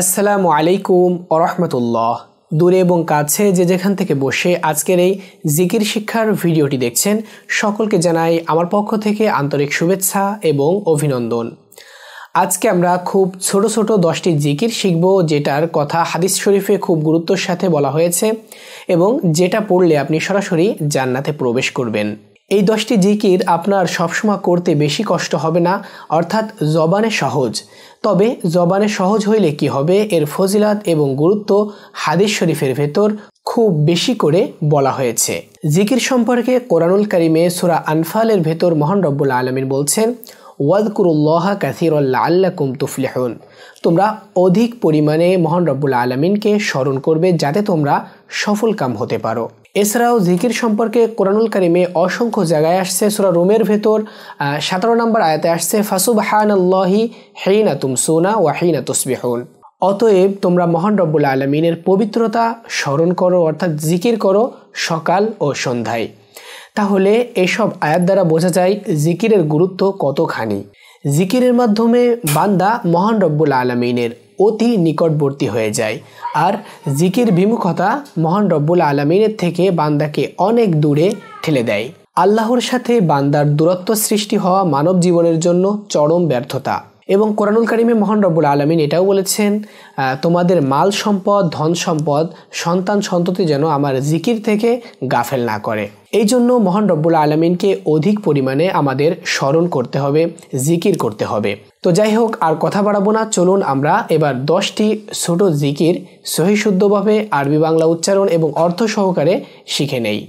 আসসালামু আলাইকুম ওরহমতুল্লাহ দূরে এবং কাছে যে যেখান থেকে বসে আজকের এই জিকির শিক্ষার ভিডিওটি দেখছেন সকলকে জানাই আমার পক্ষ থেকে আন্তরিক শুভেচ্ছা এবং অভিনন্দন আজকে আমরা খুব ছোট ছোট দশটি জিকির শিখব যেটার কথা হাদিস শরীফে খুব গুরুত্বর সাথে বলা হয়েছে এবং যেটা পড়লে আপনি সরাসরি জান্নাতে প্রবেশ করবেন এই দশটি জিকির আপনার সবসময় করতে বেশি কষ্ট হবে না অর্থাৎ জবানে সহজ তবে জবানে সহজ হইলে কি হবে এর ফজিলাত এবং গুরুত্ব হাদিস শরীফের ভেতর খুব বেশি করে বলা হয়েছে জিকির সম্পর্কে কোরআনুল কারিমে সুরা আনফালের ভেতর মহান রব্বুল আলমিন বলছেন ওয়াদকুরুল্লাহ কাসিরল্লা আল্লা কুম তুফলেহন তোমরা অধিক পরিমাণে মহান রব্বুল আলমিনকে স্মরণ করবে যাতে তোমরা সফলকাম হতে পারো এছাড়াও জিকির সম্পর্কে কোরআনুল কারিমে অসংখ্য জায়গায় আসছে সুরা রুমের ভেতর সতেরো নম্বর আয়াতে আসছে ফাসুব ফাসুবহান আল্লাহি হেইনা সোনা ওয়া হেইনা তুসবিহন অতএব তোমরা মহান রব্বুল আলমিনের পবিত্রতা স্মরণ করো অর্থাৎ জিকির করো সকাল ও সন্ধ্যায় তাহলে এসব আয়াত দ্বারা বোঝা যায় জিকিরের গুরুত্ব কতখানি জিকিরের মাধ্যমে বান্দা মহান রব্বুল আলমিনের অতি নিকটবর্তী হয়ে যায় আর জিকির বিমুখতা মহান রব্বুল আলমিনের থেকে বান্দাকে অনেক দূরে ঠেলে দেয় আল্লাহর সাথে বান্দার দূরত্ব সৃষ্টি হওয়া মানব জীবনের জন্য চরম ব্যর্থতা এবং কোরআনুল করিমে মহান রব্বুল আলমিন এটাও বলেছেন তোমাদের মাল সম্পদ ধন সম্পদ সন্তান সন্ততি যেন আমার জিকির থেকে গাফেল না করে এই জন্য মহান রব্বুল আলমিনকে অধিক পরিমাণে আমাদের স্মরণ করতে হবে জিকির করতে হবে তো যাই হোক আর কথা বাড়াবো না চলুন আমরা এবার দশটি ছোট জিকির সহি শুদ্ধভাবে আরবি বাংলা উচ্চারণ এবং অর্থ সহকারে শিখে নেই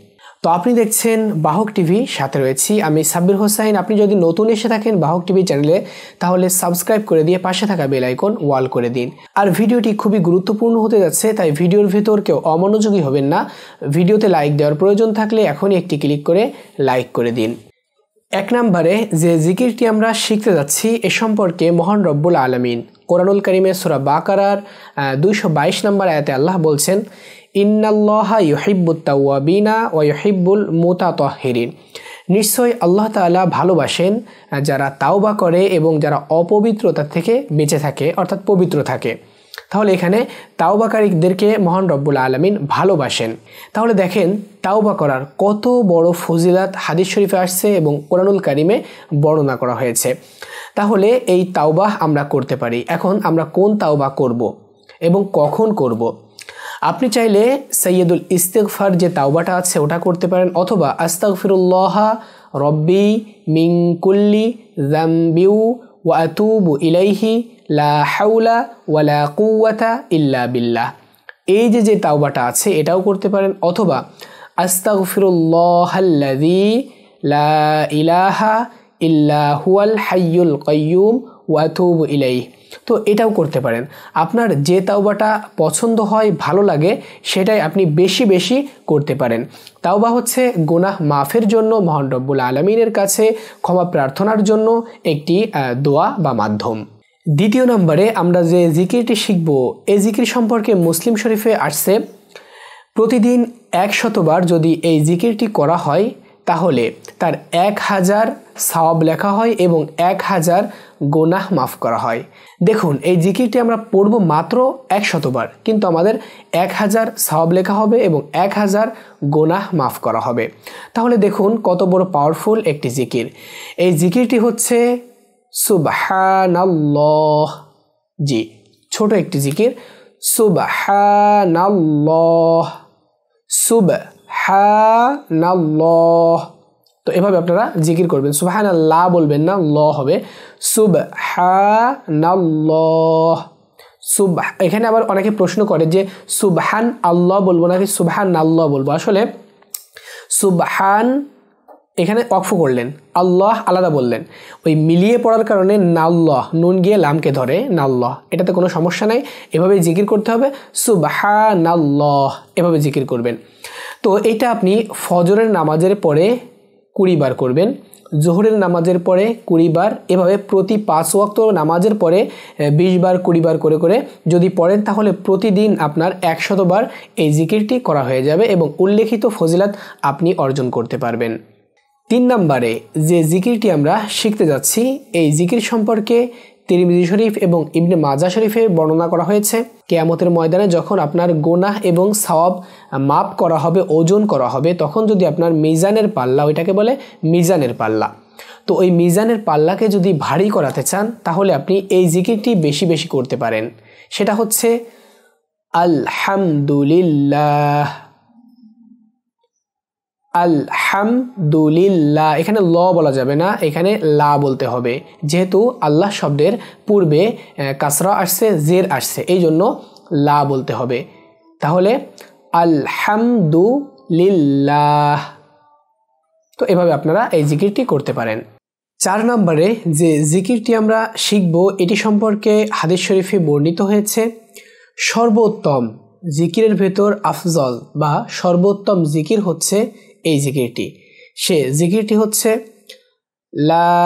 তো আপনি দেখছেন বাহক টিভি সাথে রয়েছি আমি সাব্বির হোসাইন আপনি যদি নতুন এসে থাকেন বাহক টিভি চ্যানেলে তাহলে সাবস্ক্রাইব করে দিয়ে পাশে থাকা বেল আইকন ওয়াল করে দিন আর ভিডিওটি খুবই গুরুত্বপূর্ণ হতে যাচ্ছে তাই ভিডিওর ভেতর কেউ অমনোযোগী হবেন না ভিডিওতে লাইক দেওয়ার প্রয়োজন থাকলে এখনই একটি ক্লিক করে লাইক করে দিন এক নম্বরে যে জিকিরটি আমরা শিখতে যাচ্ছি এ সম্পর্কে মহান রব্বুল আলমিন কোরআনুল করিমে সুরা বাকারার দুইশো বাইশ নম্বর আয়াতে আল্লাহ বলছেন ইন্নাল্লাহা ইউহিব্বুত্তাওয়াবিনা ও মুতা তহিরিন নিশ্চয় আল্লাহ তালা ভালোবাসেন যারা তাওবা করে এবং যারা অপবিত্রতা থেকে বেঁচে থাকে অর্থাৎ পবিত্র থাকে তাহলে এখানে তাওবাকারীদেরকে মহান রব্বুল আলমিন ভালোবাসেন তাহলে দেখেন তাওবা করার কত বড় ফজিলাত হাদিস শরীফে আসছে এবং কোরআনুল কারিমে বর্ণনা করা হয়েছে তাহলে এই তাওবাহ আমরা করতে পারি এখন আমরা কোন তাওবা করব এবং কখন করব। আপনি চাইলে সৈয়দুল ইস্তেকফার যে তাওবাটা আছে ওটা করতে পারেন অথবা আস্তাগফিরুল্লাহ রব্বি মিংকুল্লি জাম্বিউ ওয়াতুবু ইলাইহি লা হাউলা ওয়ালা কুয়াতা ইল্লা বিল্লাহ এই যে যে তাওবাটা আছে এটাও করতে পারেন অথবা আস্তাগফিরুল্লাহাল্লাযী লা ইলাহা ইল্লা হুয়াল হাইয়ুল কাইয়ুম ওয়াতুব ইলাই তো এটাও করতে পারেন আপনার যে তাওবাটা পছন্দ হয় ভালো লাগে সেটাই আপনি বেশি বেশি করতে পারেন তাওবা হচ্ছে গোনাহ মাফের জন্য মহান রব্বুল আলমিনের কাছে ক্ষমা প্রার্থনার জন্য একটি দোয়া বা মাধ্যম দ্বিতীয় নম্বরে আমরা যে জিকিরটি শিখব এই জিকির সম্পর্কে মুসলিম শরীফে আসছে প্রতিদিন এক শতবার যদি এই জিকিরটি করা হয় তাহলে তার এক হাজার সাওয়াব লেখা হয় এবং এক হাজার গোনাহ মাফ করা হয় দেখুন এই জিকিরটি আমরা পড়ব মাত্র এক শতবার কিন্তু আমাদের এক হাজার সাওয়াব লেখা হবে এবং এক হাজার গোনাহ মাফ করা হবে তাহলে দেখুন কত বড় পাওয়ারফুল একটি জিকির এই জিকিরটি হচ্ছে সুবাহ জি ছোট একটি জিকির সুব হ্যাহ তো এভাবে আপনারা জিকির করবেন আল্লাহ বলবেন না ল হবে হ্যাহ সুব এখানে আবার অনেকে প্রশ্ন করে যে সুবহান আল্লাহ বলবো নাকি সুবহান আল্লাহ বলবো আসলে সুবহান এখানে অকফ করলেন আল্লাহ আলাদা বললেন ওই মিলিয়ে পড়ার কারণে নাল্লাহ নুন গিয়ে লামকে ধরে নাল্লাহ এটাতে কোনো সমস্যা নাই এভাবে জিকির করতে হবে সুবাহা নাল্লাহ এভাবে জিকির করবেন তো এটা আপনি ফজরের নামাজের পরে কুড়ি বার করবেন জোহরের নামাজের পরে কুড়ি বার এভাবে প্রতি পাঁচ ওয়াক্ত নামাজের পরে বিশ বার কুড়ি বার করে করে যদি পড়েন তাহলে প্রতিদিন আপনার একশতবার এই জিকিরটি করা হয়ে যাবে এবং উল্লেখিত ফজিলাত আপনি অর্জন করতে পারবেন তিন নম্বরে যে জিকিরটি আমরা শিখতে যাচ্ছি এই জিকির সম্পর্কে তিরিমিজি শরীফ এবং ইবনে মাজা শরীফে বর্ণনা করা হয়েছে কেয়ামতের ময়দানে যখন আপনার গোনাহ এবং সওয়াব মাপ করা হবে ওজন করা হবে তখন যদি আপনার মিজানের পাল্লা ওইটাকে বলে মিজানের পাল্লা তো ওই মিজানের পাল্লাকে যদি ভারী করাতে চান তাহলে আপনি এই জিকিরটি বেশি বেশি করতে পারেন সেটা হচ্ছে আলহামদুলিল্লাহ আলহামদুলিল্লাহ এখানে ল বলা যাবে না এখানে লা বলতে হবে যেহেতু আল্লাহ শব্দের পূর্বে কাসরা আসছে জের আসছে এই জন্য লা বলতে হবে তাহলে আলহামদুলিল্লাহ তো এভাবে আপনারা এই জিকিরটি করতে পারেন চার নম্বরে যে জিকিরটি আমরা শিখব এটি সম্পর্কে হাদিস শরীফে বর্ণিত হয়েছে সর্বোত্তম জিকিরের ভেতর আফজল বা সর্বোত্তম জিকির হচ্ছে এই জিকিরটি সে জিকিরটি হচ্ছে লা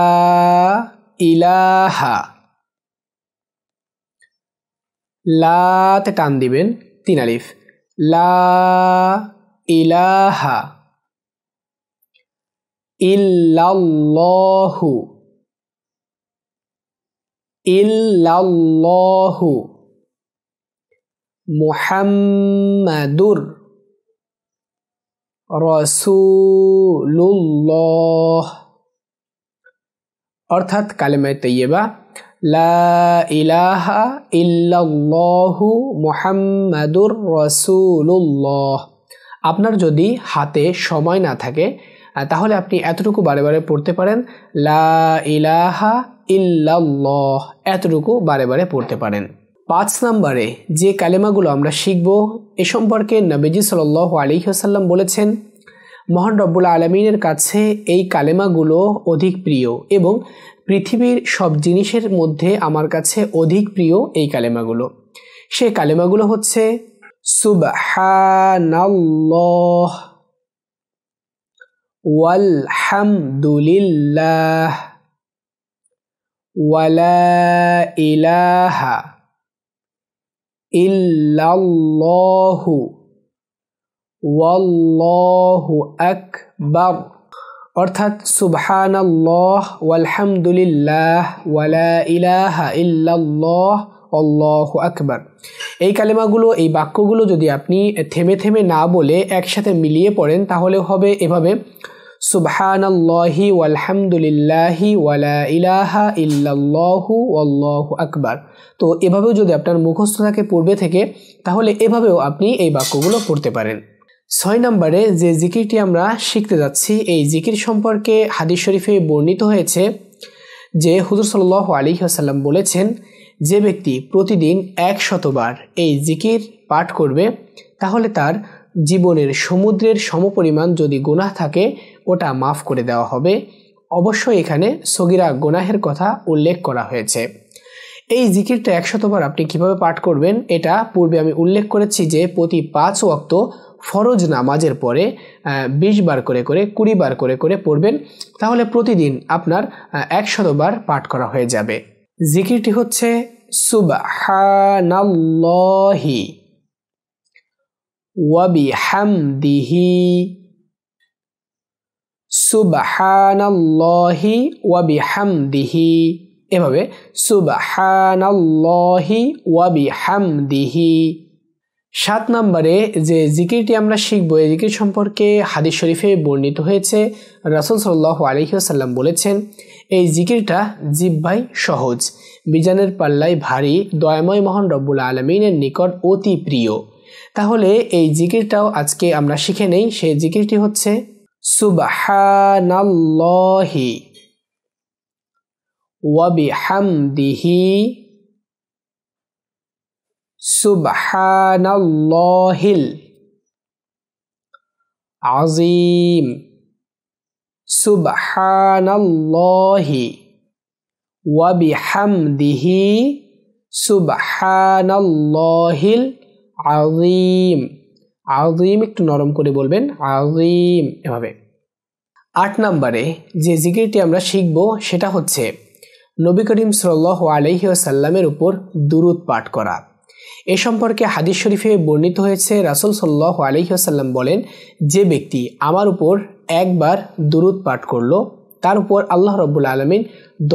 ইলাহা লাতে টান দিবেন তিন আলিফ লা ইলাহা ইল্লাল্লাহু ইল্লাল্লাহু মুহাম্মাদুর রসুল্লাহ অর্থাৎ কালেমায় তৈয়বা লা ইলাহা ইল্লাল্লাহু মোহাম্মাদুর রসুল্লাহ আপনার যদি হাতে সময় না থাকে তাহলে আপনি এতটুকু বারে বারে পড়তে পারেন লা ইলাহা ইল্লাল্লাহ এতটুকু বারে বারে পড়তে পারেন পাঁচ নম্বরে যে কালেমাগুলো আমরা শিখব এ সম্পর্কে নবীজি সাল আলিহাসাল্লাম বলেছেন মহান রব্বুল আলমিনের কাছে এই কালেমাগুলো অধিক প্রিয় এবং পৃথিবীর সব জিনিসের মধ্যে আমার কাছে অধিক প্রিয় এই কালেমাগুলো সে কালেমাগুলো হচ্ছে সুবহানাল্লাহ ওয়ালা ইলাহা ইল্লাল্লাহু ওয়াল্লাহু আকবার অর্থাৎ সুবহানাল্লাহ ওয়ালহামদুলিল্লাহ ওয়ালা ইলাহা ইল্লাল্লাহ আল্লাহ আকবার এই কালেমাগুলো এই বাক্যগুলো যদি আপনি থেমে থেমে না বলে একসাথে মিলিয়ে পড়েন তাহলে হবে এভাবে সুবহানাল্লাহি ওয়ালহামদুলিল্লাহি ওয়ালা ইলাহা ইল্লাল্লাহু আল্লাহু আকবার তো এভাবেও যদি আপনার মুখস্থ থাকে পূর্বে থেকে তাহলে এভাবেও আপনি এই বাক্যগুলো পড়তে পারেন ছয় নম্বরে যে জিকিরটি আমরা শিখতে যাচ্ছি এই জিকির সম্পর্কে হাদিস শরীফে বর্ণিত হয়েছে যে হুজুর সাল্লাহ আলী আসাল্লাম বলেছেন যে ব্যক্তি প্রতিদিন এক শতবার এই জিকির পাঠ করবে তাহলে তার জীবনের সমুদ্রের সমপরিমাণ যদি গোনাহ থাকে ওটা মাফ করে দেওয়া হবে অবশ্য এখানে সগিরা গোনাহের কথা উল্লেখ করা হয়েছে এই জিকিরটা একশতবার আপনি কিভাবে পাঠ করবেন এটা পূর্বে আমি উল্লেখ করেছি যে প্রতি পাঁচ অক্ত ফরজ নামাজের পরে বিশ বার করে করে কুড়ি বার করে করে পড়বেন তাহলে প্রতিদিন আপনার একশতবার পাঠ করা হয়ে যাবে জিকিরটি হচ্ছে সুবাহি وبحمده সুবাহানাল্লাহি ওয়াবিহামদিহি এভাবে সুবাহানাল্লাহি ওয়াবিহামদিহি সাত নম্বরে যে জিকিরটি আমরা শিখব এই জিকির সম্পর্কে হাদিস শরীফে বর্ণিত হয়েছে রাসুল সাল্লাহ আলহিহাসাল্লাম বলেছেন এই জিকিরটা জিব্বাই সহজ বিজানের পাল্লায় ভারী দয়াময় মহান রব্বুল আলমিনের নিকট অতি প্রিয় তাহলে এই জিকিরটাও আজকে আমরা শিখে নেই সেই জিকিরটি হচ্ছে সুবাহানাল্লাহি ওয়াবিহামদিহি সুবহানাল্লাহিল আজিম সুবহানাল্লাহি ওয়াবিহামদিহি সুবহানাল্লাহিল আজিম আজিম একটু নরম করে বলবেন আজিম এভাবে আট নম্বরে যে জিকিরটি আমরা শিখব সেটা হচ্ছে নবী করিম সাল্লাহ আলহিউসাল্লামের উপর দুরুদ পাঠ করা এ সম্পর্কে হাদিস শরীফে বর্ণিত হয়েছে রাসুল সাল্লাহ আলহিহাসাল্লাম বলেন যে ব্যক্তি আমার উপর একবার দুরুদ পাঠ করল তার উপর আল্লাহ রব্বুল আলমিন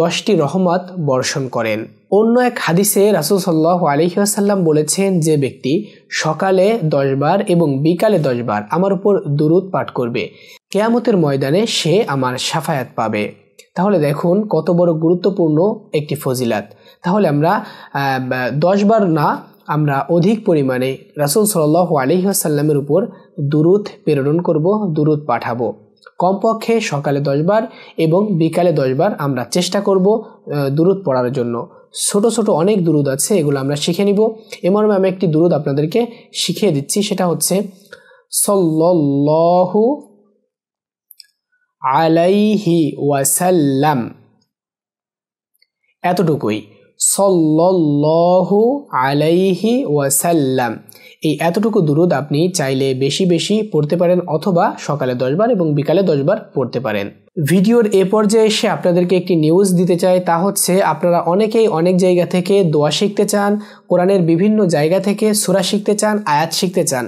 দশটি রহমত বর্ষণ করেন অন্য এক হাদিসে রাসুল সাল্লাহ আলহিহাসাল্লাম বলেছেন যে ব্যক্তি সকালে দশবার এবং বিকালে দশবার আমার উপর দুরুদ পাঠ করবে কেয়ামতের ময়দানে সে আমার সাফায়াত পাবে তাহলে দেখুন কত বড় গুরুত্বপূর্ণ একটি ফজিলাত তাহলে আমরা দশবার না আমরা অধিক পরিমাণে রাসুল সাল্লাহ আলহিহাসাল্লামের উপর দুরুদ প্রেরণ করব দুরুদ পাঠাবো কমপক্ষে সকালে দশবার এবং বিকালে দশবার আমরা চেষ্টা করব দূরত পড়ার জন্য ছোট ছোট অনেক দুরুদ আছে এগুলো আমরা শিখে নিব মর্মে আমি একটি দুরুদ আপনাদেরকে শিখিয়ে দিচ্ছি সেটা হচ্ছে সল্লু আলাইহি ওয়াসাল্লাম এতটুকুই সল্লু আলাইহি ওয়াসাল্লাম এই এতটুকু দুরুদ আপনি চাইলে বেশি বেশি পড়তে পারেন অথবা সকালে দশবার এবং বিকালে দশবার পড়তে পারেন ভিডিওর এ পর্যায়ে এসে আপনাদেরকে একটি নিউজ দিতে চাই তা হচ্ছে আপনারা অনেকেই অনেক জায়গা থেকে দোয়া শিখতে চান কোরআনের বিভিন্ন জায়গা থেকে সুরা শিখতে চান আয়াত শিখতে চান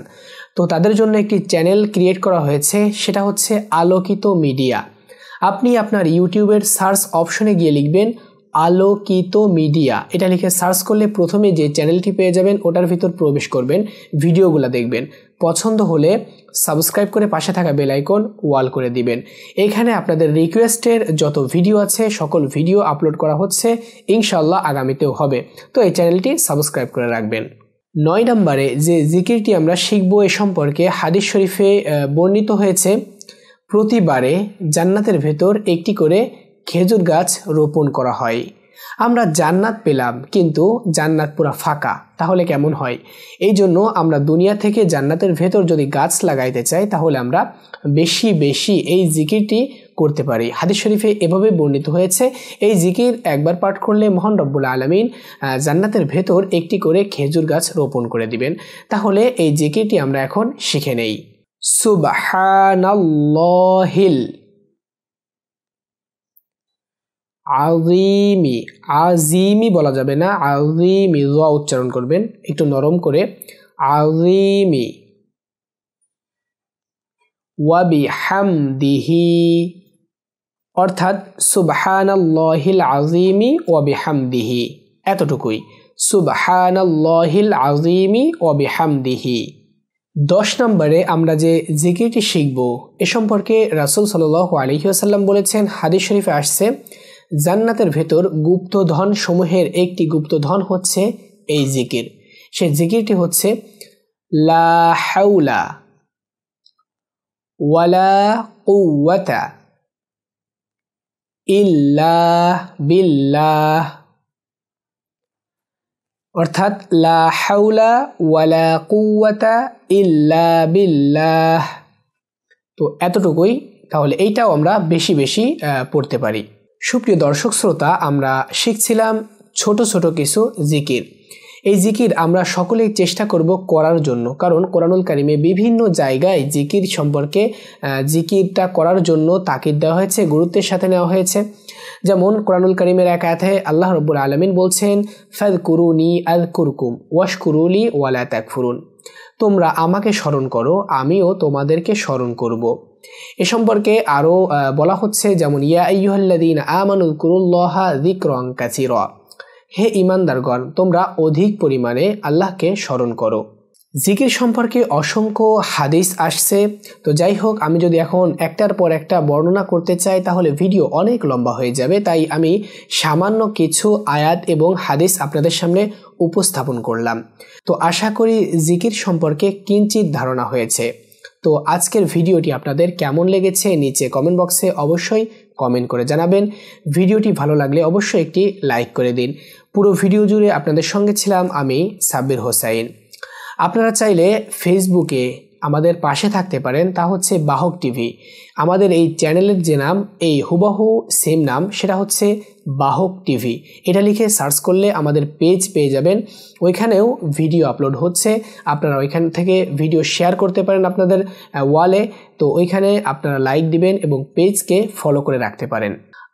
তো তাদের জন্য একটি চ্যানেল ক্রিয়েট করা হয়েছে সেটা হচ্ছে আলোকিত মিডিয়া আপনি আপনার ইউটিউবের সার্চ অপশনে গিয়ে লিখবেন আলোকিত মিডিয়া এটা লিখে সার্চ করলে প্রথমে যে চ্যানেলটি পেয়ে যাবেন ওটার ভিতর প্রবেশ করবেন ভিডিওগুলো দেখবেন পছন্দ হলে সাবস্ক্রাইব করে পাশে থাকা বেল আইকন ওয়াল করে দিবেন এখানে আপনাদের রিকোয়েস্টের যত ভিডিও আছে সকল ভিডিও আপলোড করা হচ্ছে ইনশাল্লাহ আগামীতেও হবে তো এই চ্যানেলটি সাবস্ক্রাইব করে রাখবেন নয় নম্বরে যে জিকিরটি আমরা শিখব এ সম্পর্কে হাদিস শরীফে বর্ণিত হয়েছে প্রতিবারে জান্নাতের ভেতর একটি করে খেজুর গাছ রোপণ করা হয় আমরা জান্নাত পেলাম কিন্তু জান্নাত পুরা ফাঁকা তাহলে কেমন হয় এই জন্য আমরা দুনিয়া থেকে জান্নাতের ভেতর যদি গাছ লাগাইতে চাই তাহলে আমরা বেশি বেশি এই জিকিরটি করতে পারি হাদিস শরীফে এভাবে বর্ণিত হয়েছে এই জিকির একবার পাঠ করলে মহান রব্বুল আলমিন জান্নাতের ভেতর একটি করে খেজুর গাছ রোপণ করে দিবেন তাহলে এই জিকিরটি আমরা এখন শিখে নেই সুবাহানাল্লাহিল আজিমি আজিমি বলা যাবে না আজিমি র উচ্চারণ করবেন একটু নরম করে আজিমি ওয়াবি দিহি অর্থাৎ লহিল আজিমি ওয়াবি দিহি এতটুকুই লহিল আজিমি ওয়াবি দিহি দশ নম্বরে আমরা যে জিকিরটি শিখব এ সম্পর্কে রাসুল সাল আলহিহাসাল্লাম বলেছেন হাদিস শরীফে আসছে জান্নাতের ভেতর গুপ্তধন সমূহের একটি গুপ্তধন হচ্ছে এই জিকির সে জিকিরটি হচ্ছে লা ওয়ালা কুওয়াতা ইল্লা বিল্লাহ অর্থাৎ লা হাউলা ওয়ালা কুওয়াতা ইল্লা বিল্লাহ তো এতটুকুই তাহলে এইটাও আমরা বেশি বেশি পড়তে পারি সুপ্রিয় দর্শক শ্রোতা আমরা শিখছিলাম ছোট ছোট কিছু জিকির এই জিকির আমরা সকলেই চেষ্টা করব করার জন্য কারণ কোরআনুল কারিমে বিভিন্ন জায়গায় জিকির সম্পর্কে জিকিরটা করার জন্য তাকিদ দেওয়া হয়েছে গুরুত্বের সাথে নেওয়া হয়েছে যেমন কোরআনুল করিমের এক আয়াতে আল্লাহ রব্বুল আলমিন বলছেন ফেদ কুরুনি আদ কুরকুম ওয়াশ কুরুলি ওয়ালা ত্যাগ ফুরুন তোমরা আমাকে স্মরণ করো আমিও তোমাদেরকে স্মরণ করব। এ সম্পর্কে আরও বলা হচ্ছে যেমন ইয়া আইয়ুহাল্লাদিন আমানুল কুরুল্লাহা দিক্রং কাচির হে ইমানদারগণ তোমরা অধিক পরিমাণে আল্লাহকে স্মরণ করো জিকির সম্পর্কে অসংখ্য হাদিস আসছে তো যাই হোক আমি যদি এখন একটার পর একটা বর্ণনা করতে চাই তাহলে ভিডিও অনেক লম্বা হয়ে যাবে তাই আমি সামান্য কিছু আয়াত এবং হাদিস আপনাদের সামনে উপস্থাপন করলাম তো আশা করি জিকির সম্পর্কে কিঞ্চিত ধারণা হয়েছে তো আজকের ভিডিওটি আপনাদের কেমন লেগেছে নিচে কমেন্ট বক্সে অবশ্যই কমেন্ট করে জানাবেন ভিডিওটি ভালো লাগলে অবশ্যই একটি লাইক করে দিন পুরো ভিডিও জুড়ে আপনাদের সঙ্গে ছিলাম আমি সাব্বির হোসাইন আপনারা চাইলে ফেসবুকে আমাদের পাশে থাকতে পারেন তা হচ্ছে বাহক টিভি আমাদের এই চ্যানেলের যে নাম এই হুবাহু সেম নাম সেটা হচ্ছে বাহক টিভি এটা লিখে সার্চ করলে আমাদের পেজ পেয়ে যাবেন ওইখানেও ভিডিও আপলোড হচ্ছে আপনারা ওইখান থেকে ভিডিও শেয়ার করতে পারেন আপনাদের ওয়ালে তো ওইখানে আপনারা লাইক দিবেন এবং পেজকে ফলো করে রাখতে পারেন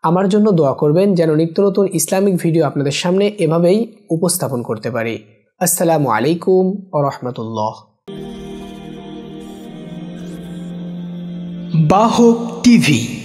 আমার জন্য দোয়া করবেন যেন নিত্য নতুন ইসলামিক ভিডিও আপনাদের সামনে এভাবেই উপস্থাপন করতে পারি আসসালামু আলাইকুম ও রহমতুল্লাহ Bajo TV.